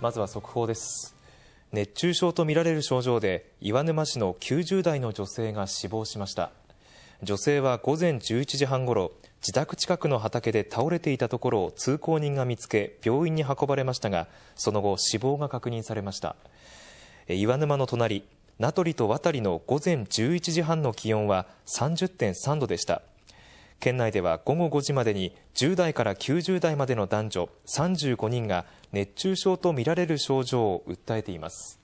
まずは速報です。熱中症とみられる症状で、岩沼市の90代の女性が死亡しました。女性は午前11時半ごろ、自宅近くの畑で倒れていたところを通行人が見つけ、病院に運ばれましたが、その後死亡が確認されました。岩沼の隣、名取と渡りの午前11時半の気温は30.3度でした。県内では午後5時までに10代から90代までの男女35人が熱中症とみられる症状を訴えています。